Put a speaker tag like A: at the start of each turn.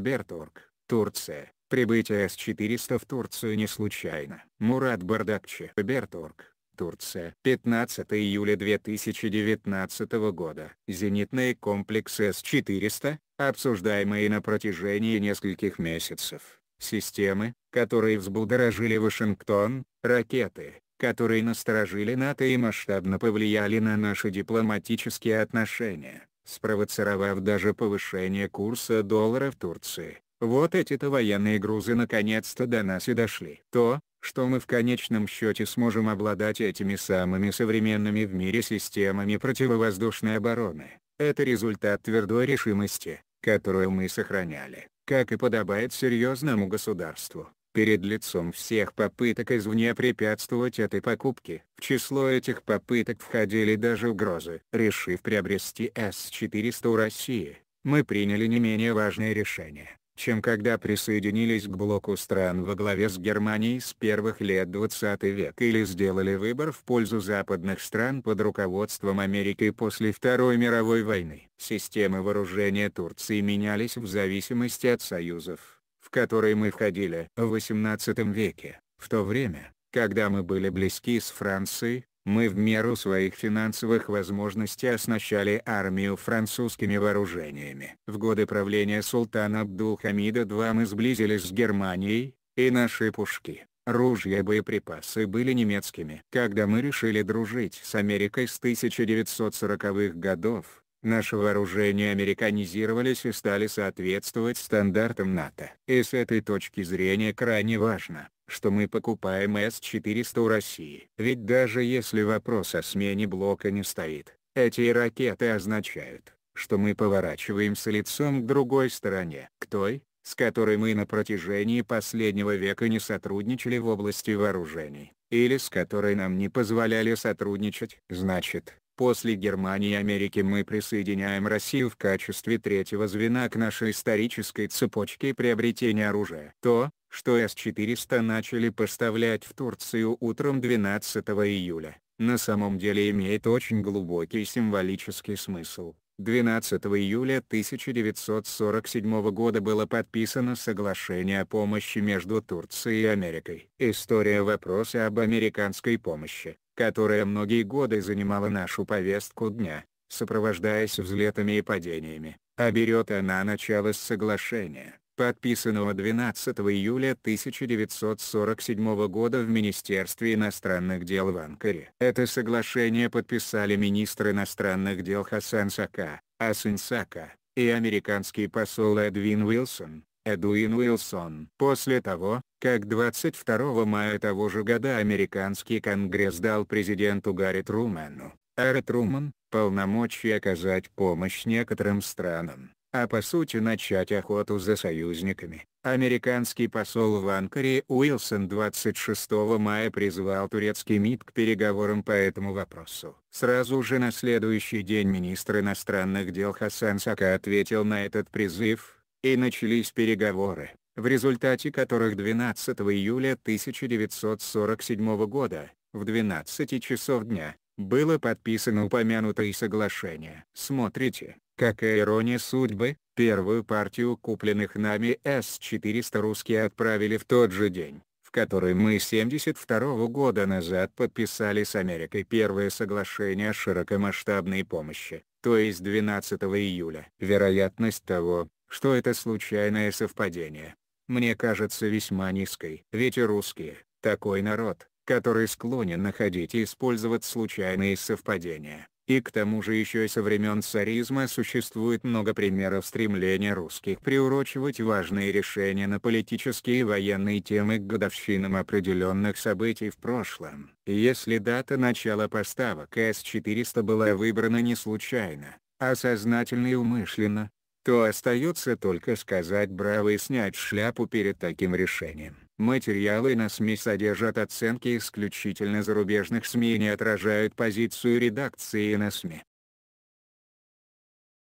A: Бертурк, Турция. Прибытие С-400 в Турцию не случайно. Мурат Бардакчи. Бертурк, Турция. 15 июля 2019 года. Зенитные комплексы С-400, обсуждаемые на протяжении нескольких месяцев. Системы, которые взбудоражили Вашингтон, ракеты, которые насторожили НАТО и масштабно повлияли на наши дипломатические отношения спровоцировав даже повышение курса доллара в Турции. Вот эти-то военные грузы наконец-то до нас и дошли. То, что мы в конечном счете сможем обладать этими самыми современными в мире системами противовоздушной обороны, это результат твердой решимости, которую мы сохраняли, как и подобает серьезному государству. Перед лицом всех попыток извне препятствовать этой покупке, в число этих попыток входили даже угрозы. Решив приобрести С-400 у России, мы приняли не менее важное решение, чем когда присоединились к блоку стран во главе с Германией с первых лет 20 века или сделали выбор в пользу западных стран под руководством Америки после Второй мировой войны. Системы вооружения Турции менялись в зависимости от союзов который мы входили в XVIII веке. В то время, когда мы были близки с Францией, мы в меру своих финансовых возможностей оснащали армию французскими вооружениями. В годы правления султана Абдул-Хамида II мы сблизились с Германией, и наши пушки, ружья и боеприпасы были немецкими. Когда мы решили дружить с Америкой с 1940-х годов, Наше вооружение американизировались и стали соответствовать стандартам НАТО. И с этой точки зрения крайне важно, что мы покупаем С-400 у России. Ведь даже если вопрос о смене блока не стоит, эти ракеты означают, что мы поворачиваемся лицом к другой стороне. К той, с которой мы на протяжении последнего века не сотрудничали в области вооружений, или с которой нам не позволяли сотрудничать. Значит, После Германии и Америки мы присоединяем Россию в качестве третьего звена к нашей исторической цепочке приобретения оружия. То, что С-400 начали поставлять в Турцию утром 12 июля, на самом деле имеет очень глубокий символический смысл. 12 июля 1947 года было подписано соглашение о помощи между Турцией и Америкой. История вопроса об американской помощи которая многие годы занимала нашу повестку дня, сопровождаясь взлетами и падениями, а берет она начало с соглашения, подписанного 12 июля 1947 года в Министерстве иностранных дел в Анкаре. Это соглашение подписали министр иностранных дел Хасан Сака, Асен Сака, и американский посол Эдвин Уилсон, Эдуин Уилсон. После того, как 22 мая того же года американский конгресс дал президенту Гарри Труману, Ара Труман, полномочия оказать помощь некоторым странам, а по сути начать охоту за союзниками. Американский посол в Анкаре Уилсон 26 мая призвал турецкий МИД к переговорам по этому вопросу. Сразу же на следующий день министр иностранных дел Хасан Сака ответил на этот призыв, и начались переговоры в результате которых 12 июля 1947 года, в 12 часов дня, было подписано упомянутое соглашение. Смотрите, какая ирония судьбы, первую партию купленных нами С-400 русские отправили в тот же день, в который мы 72 -го года назад подписали с Америкой первое соглашение о широкомасштабной помощи, то есть 12 июля. Вероятность того, что это случайное совпадение, мне кажется весьма низкой. Ведь и русские – такой народ, который склонен находить и использовать случайные совпадения. И к тому же еще и со времен царизма существует много примеров стремления русских приурочивать важные решения на политические и военные темы к годовщинам определенных событий в прошлом. Если дата начала поставок С-400 была выбрана не случайно, а сознательно и умышленно, то остается только сказать браво и снять шляпу перед таким решением. Материалы на СМИ содержат оценки исключительно зарубежных СМИ и не отражают позицию редакции на СМИ.